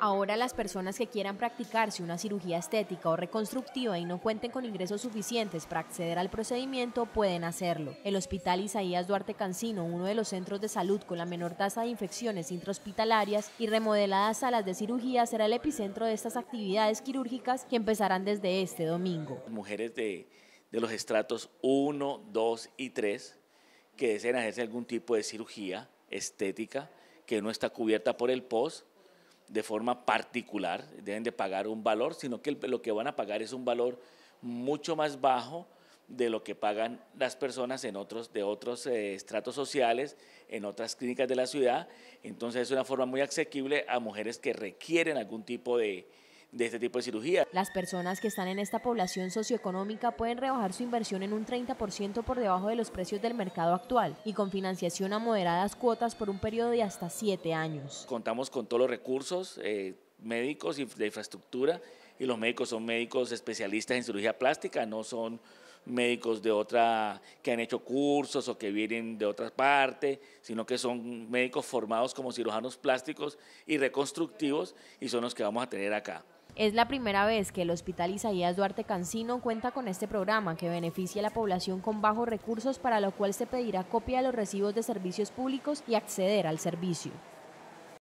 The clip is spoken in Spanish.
Ahora las personas que quieran practicarse una cirugía estética o reconstructiva y no cuenten con ingresos suficientes para acceder al procedimiento pueden hacerlo. El Hospital Isaías Duarte Cancino, uno de los centros de salud con la menor tasa de infecciones intrahospitalarias y remodeladas salas de cirugía, será el epicentro de estas actividades quirúrgicas que empezarán desde este domingo. Mujeres de, los estratos 1, 2 y 3 que deseen hacerse algún tipo de cirugía estética que no está cubierta por el POS de forma particular, deben de pagar un valor, sino que lo que van a pagar es un valor mucho más bajo de lo que pagan las personas en otros, de otros eh, estratos sociales, en otras clínicas de la ciudad. Entonces es una forma muy asequible a mujeres que requieren algún tipo de, de este tipo de cirugía. Las personas que están en esta población socioeconómica pueden rebajar su inversión en un 30% por debajo de los precios del mercado actual y con financiación a moderadas cuotas por un periodo de hasta 7 años. Contamos con todos los recursos eh, médicos y de infraestructura y los médicos son médicos especialistas en cirugía plástica, no son médicos de otra que han hecho cursos o que vienen de otra parte sino que son médicos formados como cirujanos plásticos y reconstructivos y son los que vamos a tener acá. Es la primera vez que el Hospital Isaías Duarte Cancino cuenta con este programa que beneficia a la población con bajos recursos, para lo cual se pedirá copia de los recibos de servicios públicos y acceder al servicio.